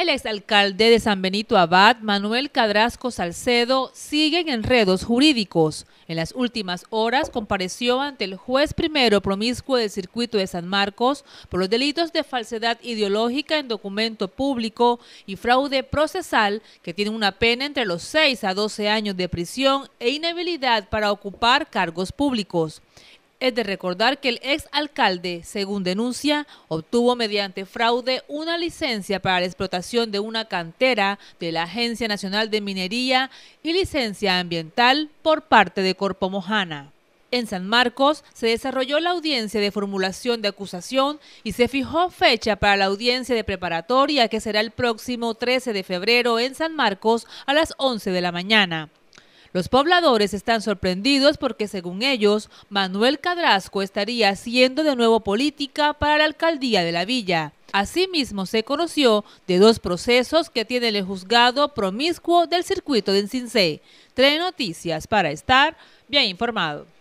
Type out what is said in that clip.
El exalcalde de San Benito Abad, Manuel Cadrasco Salcedo, sigue en enredos jurídicos. En las últimas horas compareció ante el juez primero promiscuo del circuito de San Marcos por los delitos de falsedad ideológica en documento público y fraude procesal que tiene una pena entre los 6 a 12 años de prisión e inhabilidad para ocupar cargos públicos. Es de recordar que el ex alcalde, según denuncia, obtuvo mediante fraude una licencia para la explotación de una cantera de la Agencia Nacional de Minería y licencia ambiental por parte de Corpo Mojana. En San Marcos se desarrolló la audiencia de formulación de acusación y se fijó fecha para la audiencia de preparatoria que será el próximo 13 de febrero en San Marcos a las 11 de la mañana. Los pobladores están sorprendidos porque, según ellos, Manuel Cadrasco estaría haciendo de nuevo política para la alcaldía de la villa. Asimismo, se conoció de dos procesos que tiene el juzgado promiscuo del circuito de Encincé. Tres noticias para estar bien informado.